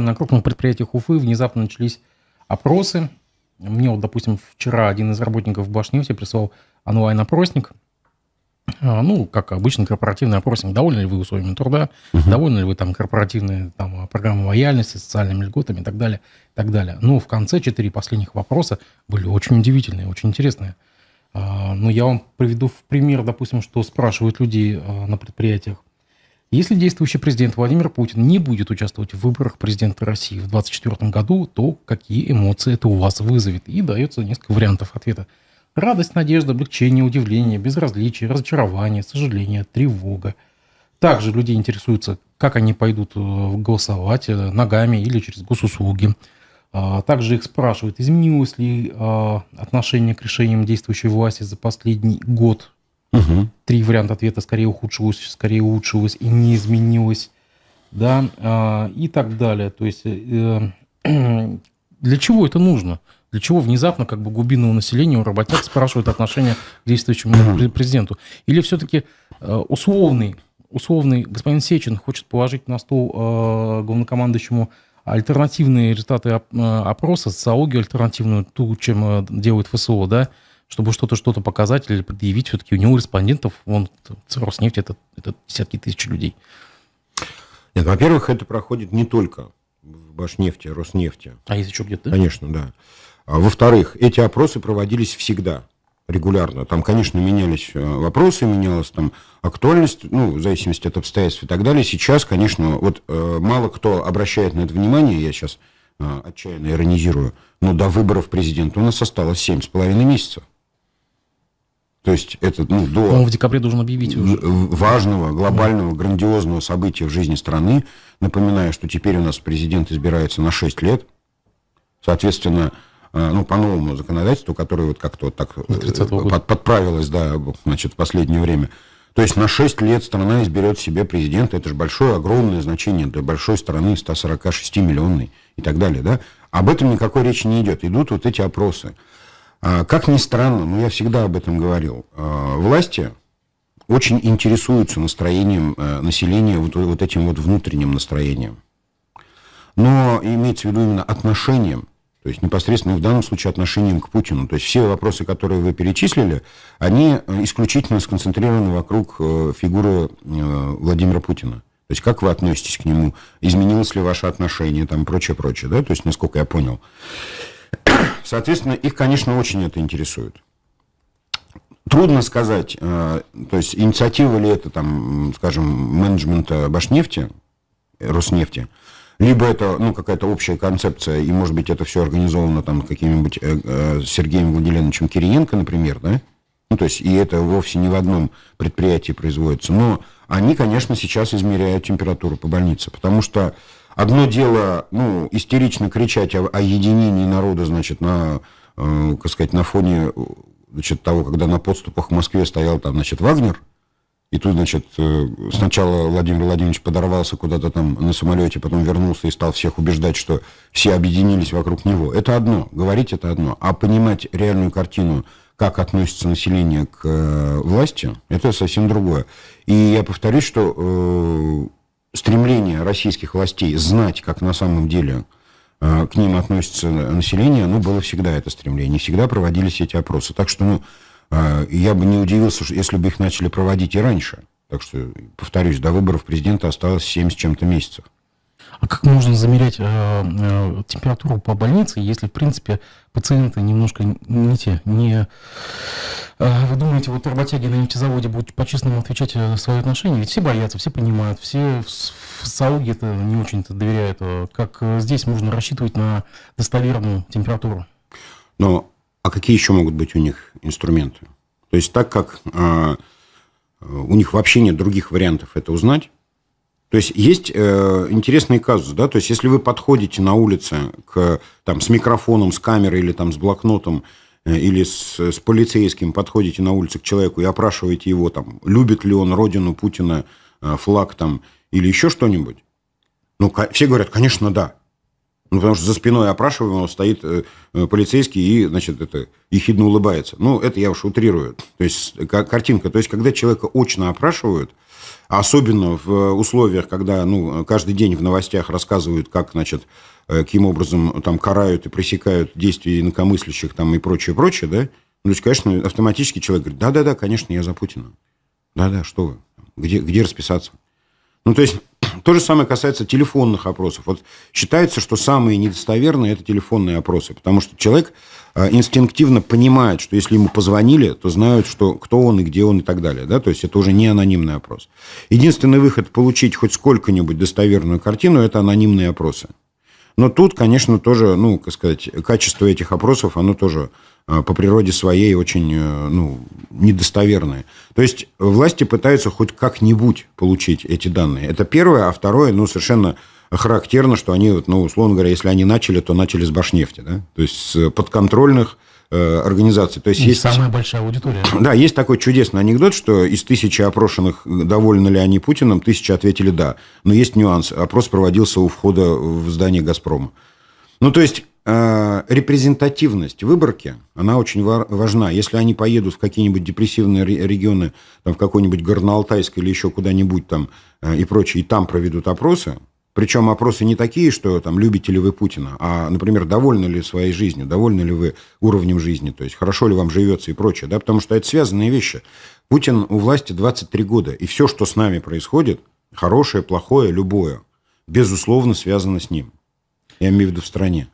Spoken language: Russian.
На крупных предприятиях Уфы внезапно начались опросы. Мне вот, допустим, вчера один из работников Башнефти прислал онлайн-опросник. А, ну, как обычно корпоративный опросник. Довольны ли вы условиями труда? Угу. Довольны ли вы там корпоративные там, программы лояльности, социальными льготами и так далее, и так далее. Но ну, в конце четыре последних вопроса были очень удивительные, очень интересные. А, но я вам приведу в пример, допустим, что спрашивают людей а, на предприятиях если действующий президент Владимир Путин не будет участвовать в выборах президента России в 2024 году, то какие эмоции это у вас вызовет? И дается несколько вариантов ответа. Радость, надежда, облегчение, удивление, безразличие, разочарование, сожаление, тревога. Также людей интересуется, как они пойдут э, голосовать э, ногами или через госуслуги. А, также их спрашивают, изменилось ли а, отношение к решениям действующей власти за последний год Угу. Три варианта ответа скорее ухудшилось, скорее улучшилось и не изменилось, да, а, и так далее. То есть э, для чего это нужно? Для чего внезапно как бы глубинного населения у работяг спрашивают отношение к действующему президенту? Или все-таки э, условный, условный господин Сечин хочет положить на стол э, главнокомандующему альтернативные результаты опроса, социологию альтернативную, ту, чем делает ФСО, да, чтобы что-то что-то показать или предъявить, все-таки у него респондентов, вон, Роснефть, это, это десятки тысяч людей. Нет, во-первых, это проходит не только в Башнефти, а Роснефти. А если что где-то? Конечно, да. А, во-вторых, эти опросы проводились всегда регулярно. Там, конечно, менялись э, вопросы, менялась там актуальность, ну, в зависимости от обстоятельств и так далее. Сейчас, конечно, вот э, мало кто обращает на это внимание, я сейчас э, отчаянно иронизирую, но до выборов президента у нас осталось 7,5 месяцев. То есть это ну, до... Он в декабре должен объявить уже. Важного, глобального, грандиозного события в жизни страны. Напоминаю, что теперь у нас президент избирается на 6 лет. Соответственно, а, ну, по новому законодательству, которое вот как-то вот так э, под, подправилось, да, значит, в последнее время. То есть на 6 лет страна изберет себе президента. Это же большое, огромное значение для большой страны, 146-миллионной и так далее, да? Об этом никакой речи не идет. Идут вот эти опросы. А, как ни странно, но я всегда об этом говорил, а, власти очень интересуются настроением э, населения, вот, вот этим вот внутренним настроением. Но имеется в виду именно отношением, то есть непосредственно в данном случае отношением к Путину. То есть все вопросы, которые вы перечислили, они э, исключительно сконцентрированы вокруг э, фигуры Владимира Путина. То есть как вы относитесь к нему, изменилось ли ваше отношение, там прочее, прочее, да, то есть насколько я понял. Соответственно, их, конечно, очень это интересует. Трудно сказать, э, то есть инициатива ли это, там, скажем, менеджмента Башнефти, Роснефти, либо это ну, какая-то общая концепция, и, может быть, это все организовано там каким-нибудь э, э, Сергеем Владимировичем Кириенко, например, да? Ну, то есть, и это вовсе не в одном предприятии производится. Но они, конечно, сейчас измеряют температуру по больнице, потому что Одно дело, ну, истерично кричать о, о единении народа, значит, на, э, как сказать, на фоне э, значит, того, когда на подступах к Москве стоял там, значит, Вагнер, и тут, значит, э, сначала Владимир Владимирович подорвался куда-то там на самолете, потом вернулся и стал всех убеждать, что все объединились вокруг него. Это одно, говорить это одно. А понимать реальную картину, как относится население к э, власти, это совсем другое. И я повторюсь, что стремление российских властей знать, как на самом деле э, к ним относится население, оно было всегда это стремление, всегда проводились эти опросы. Так что, ну, э, я бы не удивился, если бы их начали проводить и раньше. Так что, повторюсь, до выборов президента осталось 7 с чем-то месяцев. А как можно замерять э, э, температуру по больнице, если, в принципе, пациенты немножко не те, не Э, вы думаете, вот работяги на нефтезаводе будут по-честному отвечать за э, свои отношения? Ведь все боятся, все понимают, все в Сауге это не очень-то доверяют. Э, как здесь можно рассчитывать на достоверную температуру? Ну, а какие еще могут быть у них инструменты? То есть так как э, у них вообще нет других вариантов это узнать, то есть есть э, интересный казус, да, то есть если вы подходите на улице к, там, с микрофоном, с камерой или там, с блокнотом Э, или с, с полицейским подходите на улице к человеку и опрашиваете его, там, любит ли он родину Путина, э, флаг там, или еще что-нибудь? Ну, все говорят, конечно, да. Ну, потому что за спиной опрашиваемого стоит э, полицейский и, значит, это, ехидно улыбается. Ну, это я уж утрирую. То есть, как картинка. То есть, когда человека очно опрашивают, особенно в условиях, когда, ну, каждый день в новостях рассказывают, как, значит, Э, каким образом э, там карают и пресекают действия инакомыслящих там и прочее, прочее, да, ну, то есть, конечно, автоматически человек говорит, да-да-да, конечно, я за Путина. Да-да, что вы, где, где расписаться? Ну, то есть, то же самое касается телефонных опросов. Вот считается, что самые недостоверные – это телефонные опросы, потому что человек э, инстинктивно понимает, что если ему позвонили, то знают, что, кто он и где он и так далее. Да? То есть это уже не анонимный опрос. Единственный выход – получить хоть сколько-нибудь достоверную картину – это анонимные опросы. Но тут, конечно, тоже, ну, как сказать, качество этих опросов, оно тоже а, по природе своей очень э, ну, недостоверное То есть власти пытаются хоть как-нибудь получить эти данные. Это первое. А второе, ну, совершенно характерно, что они, ну, условно говоря, если они начали, то начали с Башнефти, да? То есть с подконтрольных Э, организации, То есть, есть самая большая аудитория. Да, есть такой чудесный анекдот, что из тысячи опрошенных, э, довольны ли они Путиным, тысячи ответили «да». Но есть нюанс. Опрос проводился у входа в здание «Газпрома». Ну, то есть, э, репрезентативность выборки, она очень важна. Если они поедут в какие-нибудь депрессивные регионы, там, в какой-нибудь Горно-Алтайск или еще куда-нибудь там э, и прочее, и там проведут опросы, причем опросы не такие, что там любите ли вы Путина, а, например, довольны ли своей жизнью, довольны ли вы уровнем жизни, то есть хорошо ли вам живется и прочее, да, потому что это связанные вещи. Путин у власти 23 года, и все, что с нами происходит, хорошее, плохое, любое, безусловно связано с ним. Я имею в виду в стране.